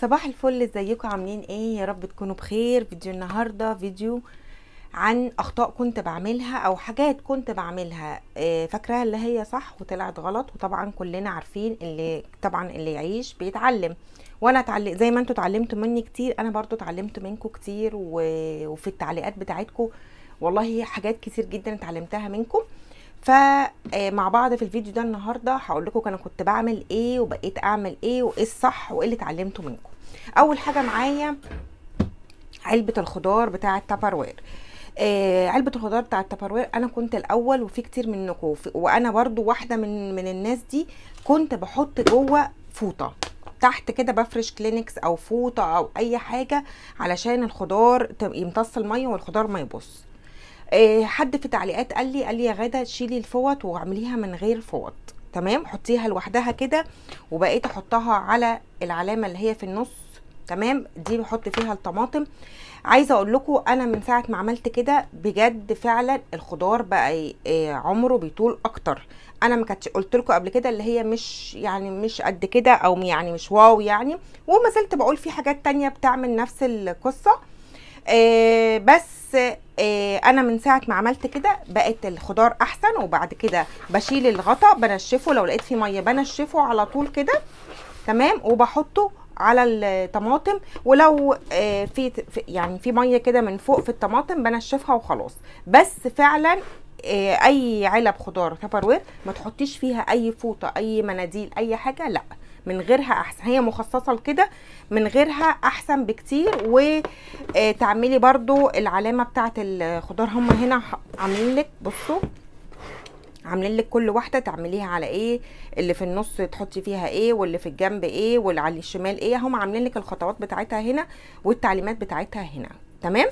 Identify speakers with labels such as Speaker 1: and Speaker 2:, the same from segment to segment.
Speaker 1: صباح الفل ازيكم عاملين ايه يا رب تكونوا بخير فيديو النهارده فيديو عن اخطاء كنت بعملها او حاجات كنت بعملها آه، فاكره اللي هي صح وطلعت غلط وطبعا كلنا عارفين اللي طبعا اللي يعيش بيتعلم وانا اتعلم زي ما انتوا اتعلمتوا مني كتير انا برضو اتعلمت منكم كتير وفي التعليقات بتاعتكم والله حاجات كتير جدا اتعلمتها منكم فمع آه، بعض في الفيديو ده النهارده هقول لكم انا كنت بعمل ايه وبقيت اعمل ايه وايه الصح وايه اللي اتعلمته منكم اول حاجه معايا علبه الخضار بتاعه تابروير آه علبه الخضار بتاعه تابروير انا كنت الاول وفي كتير منكم وانا برضو واحده من من الناس دي كنت بحط جوه فوطه تحت كده بفرش كلينكس او فوطه او اي حاجه علشان الخضار يمتص الميه والخضار ما يبص آه حد في تعليقات قال لي قال لي يا غاده شيلي الفوط واعمليها من غير فوط تمام حطيها لوحدها كده وبقيت احطها على العلامه اللي هي في النص تمام دي بحط فيها الطماطم عايزه اقول لكم انا من ساعه ما عملت كده بجد فعلا الخضار بقى آه، عمره بيطول اكتر انا ما كنتش قلت لكم قبل كده اللي هي مش يعني مش قد كده او يعني مش واو يعني وما زلت بقول في حاجات تانية بتعمل نفس القصه آه بس آه انا من ساعه ما عملت كده بقت الخضار احسن وبعد كده بشيل الغطا بنشفه لو لقيت فيه ميه بنشفه على طول كده تمام وبحطه على الطماطم ولو آه، في يعني في ميه كده من فوق في الطماطم بنشفها وخلاص بس فعلا آه، اي علب خضار تبروير ما تحطيش فيها اي فوطه اي مناديل اي حاجه لا من غيرها احسن هي مخصصه لكده من غيرها احسن بكتير وتعملي آه، برضو العلامه بتاعه الخضار هم هنا عاملين لك بصوا عاملين لك كل واحده تعمليها على ايه اللي في النص تحطي فيها ايه واللي في الجنب ايه واللي على الشمال ايه هم عاملين لك الخطوات بتاعتها هنا والتعليمات بتاعتها هنا تمام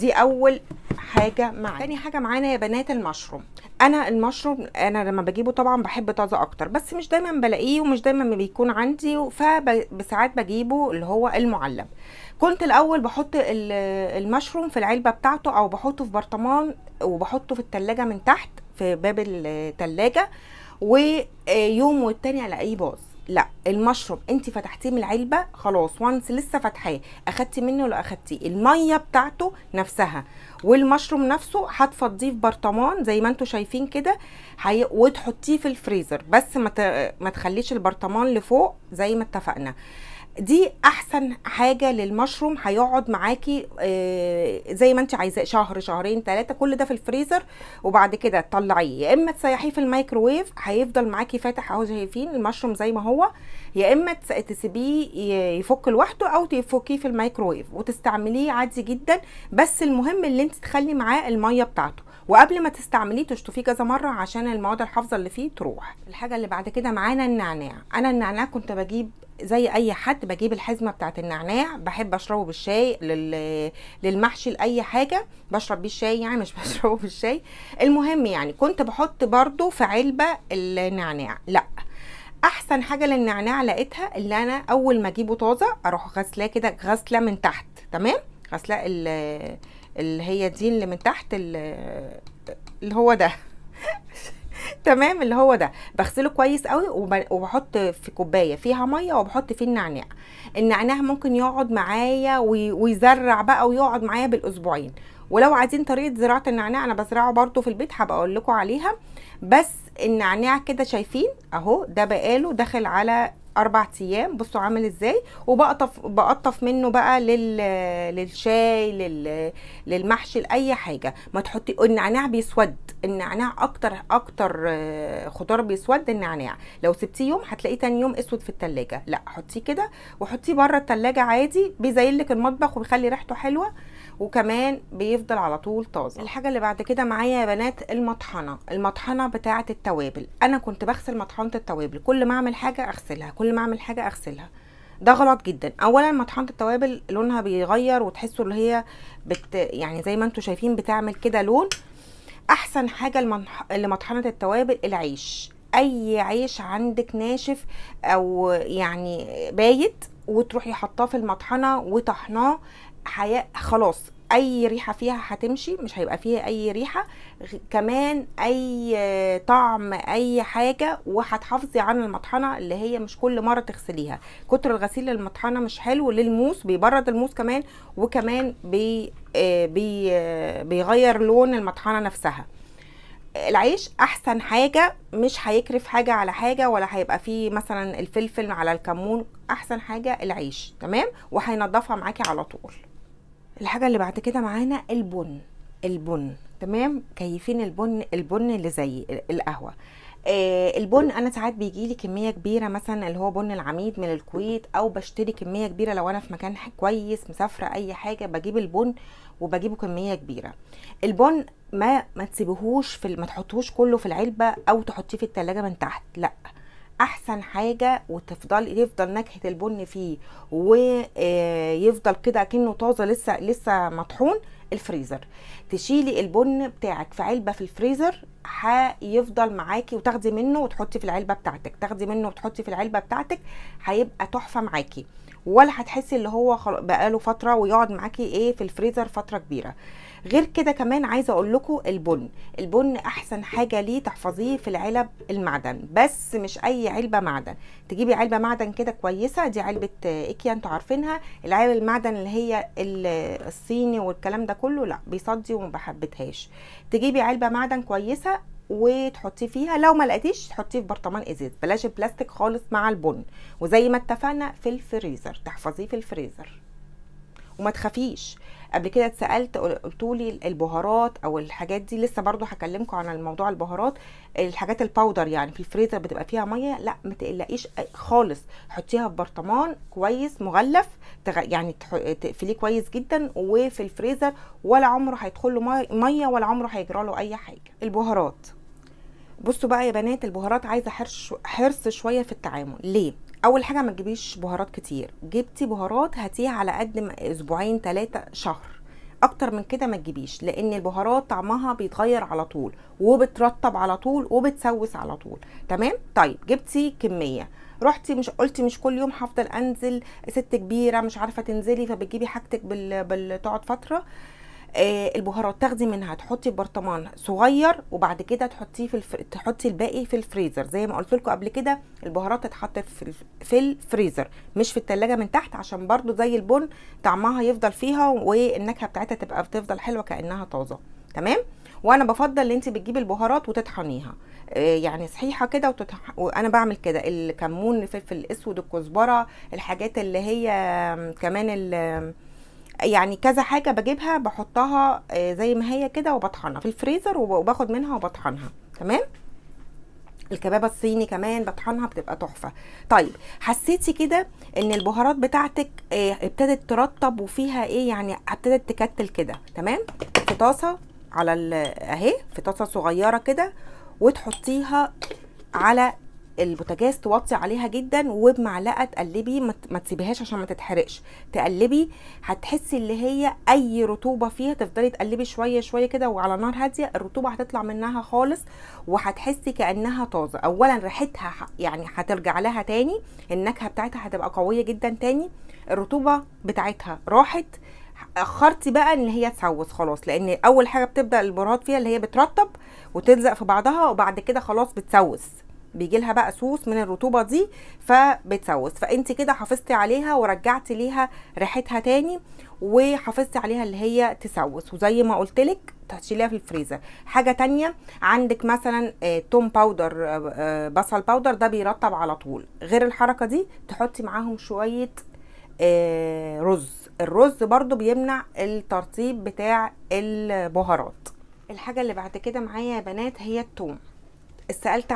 Speaker 1: دي اول حاجه معانا تاني حاجه معانا يا بنات المشروم انا المشروم انا لما بجيبه طبعا بحب طازه اكتر بس مش دايما بلاقيه ومش دايما بيكون عندي فبساعات بجيبه اللي هو المعلب كنت الاول بحط المشروم في العلبه بتاعته او بحطه في برطمان وبحطه في التلاجة من تحت في باب التلاجة ويوم والتاني الاقيه باظ لا المشروب انت فتحتيه من العلبه خلاص وانس لسه فاتحاه اخدتي منه ولا اخدتيه الميه بتاعته نفسها والمشروب نفسه هتفضيه في برطمان زي ما انتم شايفين كده حي... وتحطيه في الفريزر بس ما, ت... ما تخليش البرطمان لفوق زي ما اتفقنا دي احسن حاجه للمشروم هيقعد معاكي آه، زي ما انت عايزاه شهر شهرين ثلاثه كل ده في الفريزر وبعد كده تطلعيه يا اما تسيحيه في الميكروويف هيفضل معاكي فاتح اهو شايفين المشروم زي ما هو يا اما تسيبيه يفك لوحده او تفكيه في الميكروويف وتستعمليه عادي جدا بس المهم اللي انت تخلي معاه الميه بتاعته وقبل ما تستعمليه تشطفيه كذا مره عشان المواد الحافظه اللي فيه تروح الحاجه اللي بعد كده معانا النعناع انا النعناع كنت بجيب زي اي حد بجيب الحزمه بتاعت النعناع بحب اشربه بالشاي لل... للمحشي لاي حاجه بشرب بيه الشاي يعني مش بشربه بالشاي المهم يعني كنت بحط برده في علبه النعناع لا احسن حاجه للنعناع لقيتها اللي انا اول ما اجيبه طازه اروح غسلاه كده غسله من تحت تمام غسلاه اللي هي دي اللي من تحت اللي هو ده تمام اللي هو ده بغسله كويس قوي وبحط في كوبايه فيها ميه وبحط فيه النعناع النعناع ممكن يقعد معايا ويزرع بقى ويقعد معايا بالاسبوعين ولو عايزين طريقه زراعه النعناع انا بزرعه برده في البيت هبقى اقول لكم عليها بس النعناع كده شايفين اهو ده بقاله داخل على اربع ايام بصوا عامل ازاي وبقطف بقطف منه بقى لل للشاي لل للمحشي لاي حاجه ما تحطي النعناع بيسود النعناع اكتر اكتر آه، خضار بيسود النعناع لو سبتيه يوم هتلاقيه تاني يوم اسود في التلاجة لا حطيه كده وحطيه بره التلاجة عادي بيزيلك المطبخ وبيخلي ريحته حلوه وكمان بيفضل على طول طازه الحاجه اللي بعد كده معايا يا بنات المطحنه المطحنه بتاعه التوابل انا كنت بغسل مطحنه التوابل كل ما اعمل حاجه اغسلها كل ما اعمل حاجه اغسلها ده غلط جدا اولا مطحنه التوابل لونها بيغير وتحسوا اللي هي بت يعني زي ما انتم شايفين بتعمل كده لون احسن حاجه لمنح... لمطحنه التوابل العيش اي عيش عندك ناشف او يعني بايت وتروحي حطاه في المطحنه وطحناه حياة خلاص اي ريحه فيها هتمشي مش هيبقى فيها اي ريحه كمان اي طعم اي حاجه وهتحافظي عن المطحنه اللي هي مش كل مره تغسليها كتر الغسيل للمطحنه مش حلو للموس بيبرد الموس كمان وكمان بي آه، بي آه، بيغير لون المطحنه نفسها العيش احسن حاجه مش هيكرف حاجه على حاجه ولا هيبقى فيه مثلا الفلفل على الكمون احسن حاجه العيش تمام وهينضفها معاكي على طول الحاجه اللي بعد كده معانا البن البن تمام كيفين البن البن اللي زي القهوه آه البن انا ساعات بيجي لي كميه كبيره مثلا اللي هو بن العميد من الكويت او بشتري كميه كبيره لو انا في مكان كويس مسافره اي حاجه بجيب البن وبجيبه كميه كبيره البن ما ما تسيبهوش في ما تحطوش كله في العلبه او تحطيه في التلاجة من تحت لا احسن حاجه وتفضل يفضل نكهه البن فيه ويفضل آه، كده كأنه طازه لسه لسه مطحون الفريزر تشيلي البن بتاعك في علبه في الفريزر هيفضل معاكي وتاخدي منه وتحطي في العلبه بتاعتك تاخدي منه وتحطي في العلبه بتاعتك هيبقى تحفه معاكي ولا هتحسي اللي هو بقاله فتره ويقعد معاكي ايه في الفريزر فتره كبيره غير كده كمان عايزه اقول لكم البن البن احسن حاجه ليه تحفظيه في العلب المعدن بس مش اي علبه معدن تجيبي علبه معدن كده كويسه دي علبه ايكيا انتوا عارفينها العلب المعدن اللي هي الصيني والكلام ده كله لا بيصدي وما بحبتهاش تجيبي علبه معدن كويسه وتحطيه فيها لو ما لقيتيش تحطيه في برطمان ازاز بلاش بلاستيك خالص مع البن وزي ما اتفقنا في الفريزر تحفظيه في الفريزر وما تخافيش قبل كده اتسالت قلتولي البهارات او الحاجات دي لسه برضو هكلمكم عن الموضوع البهارات الحاجات الباودر يعني في الفريزر بتبقى فيها ميه لا ما تقلقيش خالص حطيها في برطمان كويس مغلف يعني تقفليه كويس جدا وفي الفريزر ولا عمره هيدخل له ميه ولا عمره هيجرى له اي حاجه البهارات بصوا بقى يا بنات البهارات عايزه حرص حرص شويه في التعامل ليه اول حاجه ما تجيبيش بهارات كتير جبتي بهارات هاتيها على قد اسبوعين ثلاثه شهر اكتر من كده ما تجيبيش لان البهارات طعمها بيتغير على طول وبترطب على طول وبتسوس على طول تمام طيب جبتي كميه رحتي مش قلتي مش كل يوم هفضل انزل ست كبيره مش عارفه تنزلي فبتجيبي حاجتك بال... بال... تقعد فتره آه، البهارات تاخدي منها تحطي برطمان صغير وبعد كده تحطيه في الفر... تحطي الباقي في الفريزر زي ما قلت لكم قبل كده البهارات تتحط في في الفريزر مش في التلاجة من تحت عشان برضو زي البن طعمها يفضل فيها والنكهه بتاعتها تبقى بتفضل حلوه كانها طازه تمام وانا بفضل ان انت بتجيبي البهارات وتطحنيها آه، يعني صحيحه كده وتتح... وانا بعمل كده الكمون الفلفل الاسود الكزبره الحاجات اللي هي كمان اللي يعني كذا حاجه بجيبها بحطها آه، زي ما هي كده وبطحنها في الفريزر وباخد منها وبطحنها تمام الكبابه الصيني كمان بطحنها بتبقى تحفه طيب حسيتي كده ان البهارات بتاعتك آه، ابتدت ترطب وفيها ايه يعني ابتدت تكتل كده تمام في طاسه على اهي في طاسه صغيره كده وتحطيها على البوتاجاز توطي عليها جدا وبمعلقه تقلبي ما تسيبيهاش عشان ما تتحرقش تقلبي هتحسي اللي هي اي رطوبه فيها تفضلي تقلبي شويه شويه كده وعلى نار هاديه الرطوبه هتطلع منها خالص وهتحسي كانها طازه اولا ريحتها يعني هترجع لها تاني النكهه بتاعتها هتبقى قويه جدا تاني الرطوبه بتاعتها راحت اخرتي بقى ان هي تسوس خلاص لان اول حاجه بتبدا البراد فيها اللي هي بترطب وتلزق في بعضها وبعد كده خلاص بتسوس بيجي لها بقى سوس من الرطوبه دي فبتسوس فانت كده حافظتي عليها ورجعتي ليها ريحتها تاني وحافظتي عليها اللي هي تسوس وزي ما قلت لك هتشيليها في الفريزر حاجه تانية عندك مثلا آه، توم باودر آه، آه، بصل باودر ده بيرطب على طول غير الحركه دي تحطي معاهم شويه رز الرز برضو بيمنع الترطيب بتاع البهارات الحاجه اللي بعد كده معايا يا بنات هي التوم سالت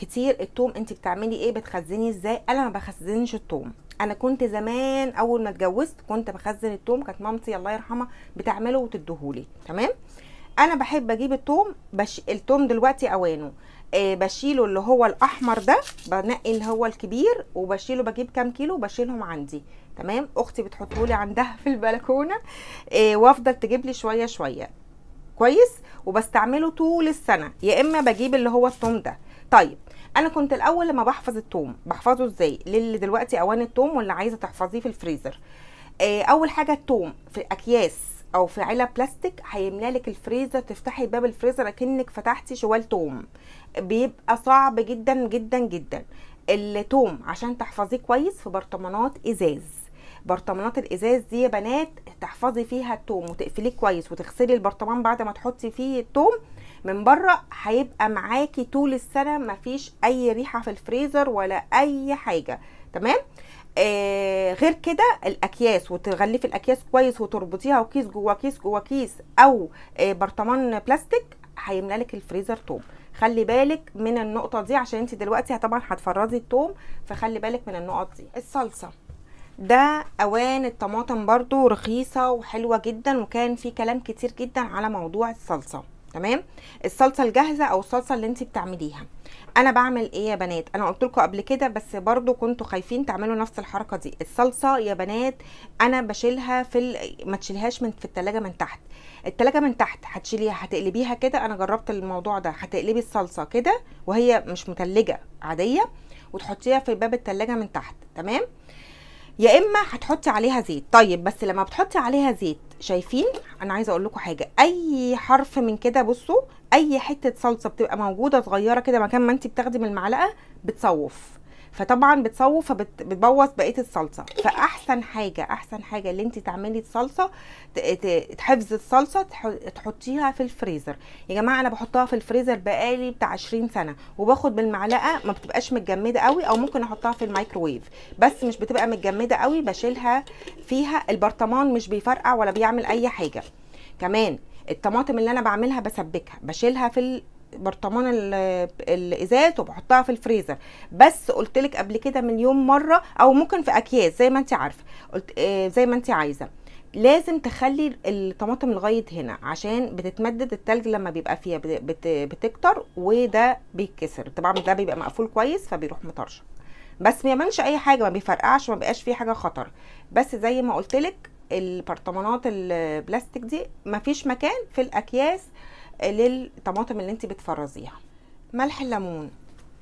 Speaker 1: كتير التوم انت بتعملي ايه بتخزني ازاي انا ما بخزنش التوم انا كنت زمان اول ما اتجوزت كنت بخزن التوم كانت مامتي الله يرحمها بتعمله وتديهولي تمام انا بحب اجيب التوم بش... التوم دلوقتي اوانه آه بشيله اللي هو الاحمر ده بنقي اللي هو الكبير وبشيله بجيب كام كيلو بشيلهم عندي تمام اختي بتحطهولي عندها في البلكونه آه وافضل تجيب لي شويه شويه كويس وبستعمله طول السنه يا اما بجيب اللي هو الثوم ده طيب انا كنت الاول لما بحفظ الثوم بحفظه ازاي للي دلوقتي اواني الثوم واللي عايزه تحفظيه في الفريزر آه اول حاجه الثوم في اكياس او في علب بلاستيك هيملى لك الفريزر تفتحي باب الفريزر اكنك فتحتي شوال توم بيبقى صعب جدا جدا جدا التوم عشان تحفظيه كويس في برطمانات ازاز برطمانات الازاز دي يا بنات تحفظي فيها التوم وتقفليه كويس وتغسلي البرطمان بعد ما تحطي فيه التوم من بره هيبقى معاكي طول السنه مفيش اي ريحه في الفريزر ولا اي حاجه تمام آه غير كده الاكياس وتغلفي الاكياس كويس وتربطيها وكيس جوا كيس جوا كيس او آه برطمان بلاستيك هيملى لك الفريزر توم خلي بالك من النقطه دي عشان انت دلوقتي طبعا هتفرزي التوم فخلي بالك من النقط دي الصلصه ده اوان الطماطم برضو رخيصة وحلوة جدا وكان في كلام كتير جدا على موضوع الصلصة تمام الصلصة الجاهزة او الصلصة اللي انت بتعمليها انا بعمل ايه يا بنات انا قلت لكم قبل كده بس برضو كنتوا خايفين تعملوا نفس الحركة دي الصلصة يا بنات انا بشيلها في ال... ما تشيلهاش من في التلاجة من تحت التلاجة من تحت هتشيليها هتقلبيها كده انا جربت الموضوع ده هتقلبي الصلصة كده وهي مش متلجة عادية وتحطيها في باب التلاجة من تحت تمام يا اما هتحطي عليها زيت طيب بس لما بتحطي عليها زيت شايفين انا عايزه اقول لكم حاجه اي حرف من كده بصوا اي حته صلصه بتبقى موجوده صغيره كده مكان ما انت بتاخدي من المعلقه بتصوف فطبعا بتصوف فبتبوظ بقيه الصلصه فاحسن حاجه احسن حاجه اللي انت تعملي الصلصه تحفظي الصلصه تحطيها في الفريزر يا جماعه انا بحطها في الفريزر بقالي بتاع 20 سنه وباخد بالمعلقه ما بتبقاش متجمده قوي او ممكن احطها في الميكروويف بس مش بتبقى متجمده قوي بشيلها فيها البرطمان مش بيفرقع ولا بيعمل اي حاجه كمان الطماطم اللي انا بعملها بسبكها بشيلها في برطمان الازاز وبحطها في الفريزر بس قلت لك قبل كده مليون مره او ممكن في اكياس زي ما انت عارفه قلت آه، زي ما انت عايزه لازم تخلي الطماطم لغايه هنا عشان بتتمدد التلج لما بيبقى فيها بتكتر وده بيتكسر طبعا ده بيبقى مقفول كويس فبيروح مطرشه بس ما يعملش اي حاجه ما بيفرقعش ما بيبقاش فيه حاجه خطر بس زي ما قلت لك البرطمانات البلاستيك دي مفيش مكان في الاكياس للطماطم اللي انت بتفرزيها ملح الليمون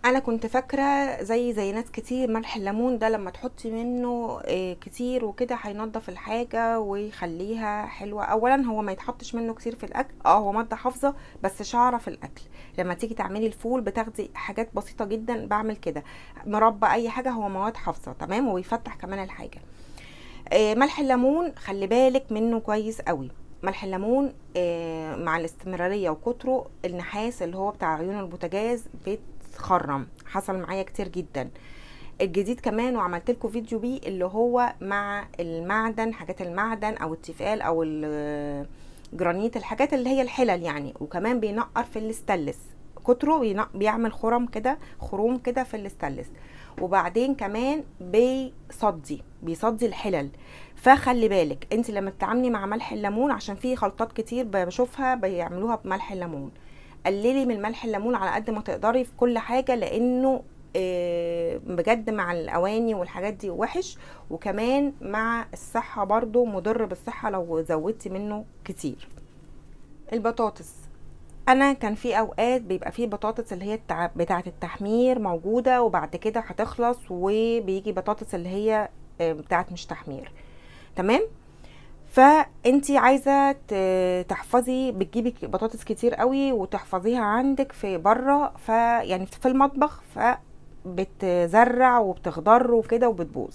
Speaker 1: انا كنت فاكره زي زي ناس كتير ملح الليمون ده لما تحطي منه آه، كتير وكده هينضف الحاجه ويخليها حلوه اولا هو ما يتحطش منه كتير في الاكل اه هو ماده حافظه بس شعره في الاكل لما تيجي تعملي الفول بتاخدي حاجات بسيطه جدا بعمل كده مربى اي حاجه هو مواد حافظه تمام وبيفتح كمان الحاجه آه، ملح الليمون خلي بالك منه كويس قوي ملح الليمون آه، مع الاستمرارية وكتره النحاس اللي هو بتاع عيون البوتجاز بيتخرم حصل معايا كتير جدا الجديد كمان وعملت لكم فيديو بيه اللي هو مع المعدن حاجات المعدن او التفال او الجرانيت آه، الحاجات اللي هي الحلل يعني وكمان بينقر في الاستلس كتره بيعمل خرم كده خروم كده في الاستلس وبعدين كمان بيصدي بيصدي الحلل فخلي بالك انت لما بتتعاملي مع ملح الليمون عشان في خلطات كتير بشوفها بيعملوها بملح الليمون قللي من ملح الليمون على قد ما تقدري في كل حاجه لانه آه، بجد مع الاواني والحاجات دي وحش وكمان مع الصحه برضو مضر بالصحه لو زودتي منه كتير البطاطس انا كان في اوقات بيبقى في بطاطس اللي هي بتاعه التحمير موجوده وبعد كده هتخلص وبيجي بطاطس اللي هي آه، بتاعه مش تحمير تمام فانت عايزه تحفظي بتجيبي بطاطس كتير قوي وتحفظيها عندك في بره فيعني في المطبخ ف بتزرع وبتخضر وكده وبتبوظ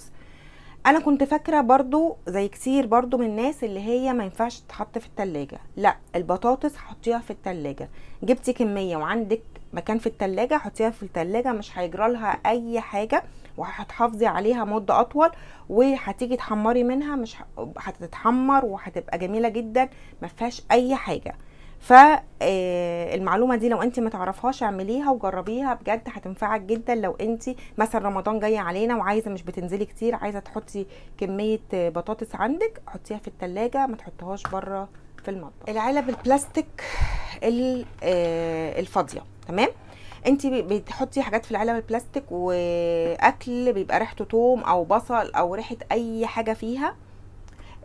Speaker 1: انا كنت فاكره برضو زي كتير برضو من الناس اللي هي ما ينفعش تتحط في التلاجة لا البطاطس حطيها في التلاجة جبتي كميه وعندك مكان في التلاجة حطيها في التلاجة مش هيجرى لها اي حاجه وهتحافظي عليها مده اطول وهتيجي تحمري منها مش هتتحمر وهتبقى جميله جدا ما فيهاش اي حاجه فالمعلومه آه، دي لو انت ما تعرفهاش اعمليها وجربيها بجد هتنفعك جدا لو انت مثلا رمضان جاي علينا وعايزه مش بتنزلي كتير عايزه تحطي كميه بطاطس عندك حطيها في التلاجة ما تحطهاش بره في المطبخ العلب البلاستيك آه، الفاضيه تمام انت بتحطي حاجات في العلب البلاستيك واكل بيبقى ريحته توم او بصل او ريحه اي حاجه فيها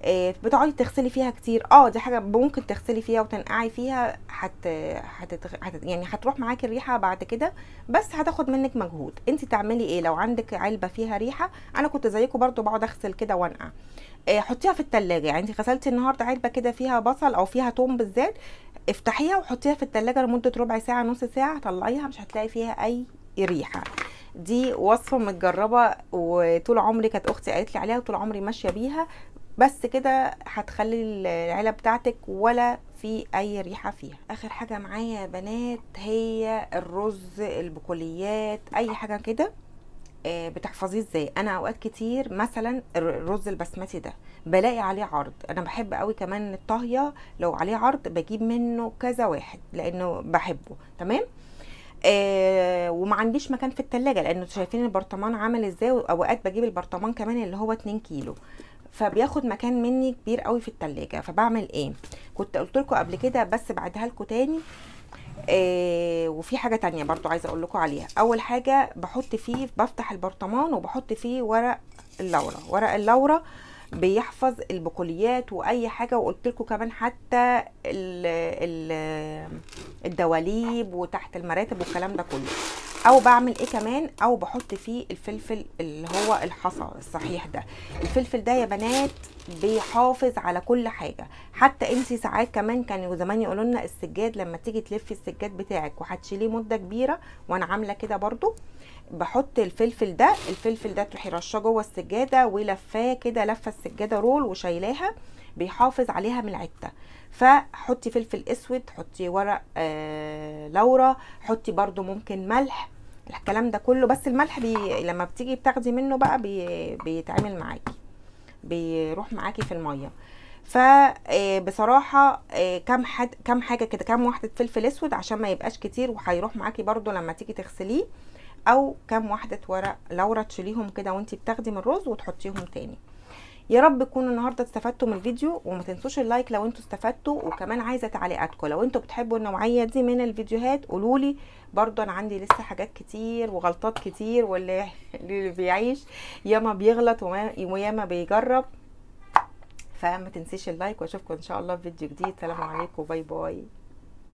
Speaker 1: آه، بتقعدي تغسلي فيها كتير اه دي حاجه ممكن تغسلي فيها وتنقعي فيها حت... حتتغ... حت... يعني هتروح معاكي الريحه بعد كده بس هتاخد منك مجهود انت تعملي ايه لو عندك علبه فيها ريحه انا كنت زيكم برضو بقعد اغسل كده وانقع آه، حطيها في التلاجة يعني انت غسلتي النهارده علبه كده فيها بصل او فيها توم بالذات افتحيها وحطيها في التلاجة لمده ربع ساعه نص ساعه طلعيها مش هتلاقي فيها اي ريحه دي وصفه متجربه وطول عمري كانت اختي قالت لي عليها وطول عمري ماشيه بيها بس كده هتخلي العلب بتاعتك ولا في اي ريحه فيها اخر حاجه معايا يا بنات هي الرز البقوليات اي حاجه كده آه، بتحفظيه ازاي انا اوقات كتير مثلا الرز البسمتي ده بلاقي عليه عرض انا بحب قوي كمان الطهيه لو عليه عرض بجيب منه كذا واحد لانه بحبه تمام آه وما عنديش مكان في التلاجة لانه شايفين البرطمان عامل ازاي واوقات بجيب البرطمان كمان اللي هو 2 كيلو فبياخد مكان مني كبير قوي في التلاجة فبعمل ايه كنت قلت لكم قبل كده بس بعدها لكم تاني آه وفي حاجه تانية برضو عايزه اقول لكم عليها اول حاجه بحط فيه بفتح البرطمان وبحط فيه ورق اللورا ورق اللورا بيحفظ البقوليات واي حاجه وقلت لكم كمان حتى الدواليب وتحت المراتب والكلام ده كله او بعمل ايه كمان او بحط فيه الفلفل اللي هو الحصى الصحيح ده الفلفل ده يا بنات بيحافظ على كل حاجه حتى انت ساعات كمان كانوا زمان يقولوا لنا السجاد لما تيجي تلفي السجاد بتاعك وهتشيليه مده كبيره وانا عامله كده برضو بحط الفلفل ده الفلفل ده تروحي رشاه جوه السجاده ولفاه كده لفه السجاده رول وشايلاها بيحافظ عليها من العته فحطي فلفل اسود حطي ورق آه لورا حطي برضو ممكن ملح الكلام ده كله بس الملح بي لما بتيجي بتاخدي منه بقى بي بيتعمل معاكي بيروح معاكي في الميه فبصراحه آه، آه، كام حد كام حاجه كده كام واحده فلفل اسود عشان ما يبقاش كتير وهيروح معاكي برده لما تيجي تغسليه او كام واحده ورق لورا تشيليهم كده وانت بتاخدي من الرز وتحطيهم تاني يا رب تكونوا النهارده استفدتوا من الفيديو وما تنسوش اللايك لو انتوا استفدتوا وكمان عايزه تعليقاتكم لو انتوا بتحبوا النوعيه دي من الفيديوهات قولوا لي برضو انا عندي لسه حاجات كتير وغلطات كتير واللي اللي بيعيش ياما بيغلط وياما بيجرب فما تنسيش اللايك واشوفكم ان شاء الله في فيديو جديد سلام عليكم باي باي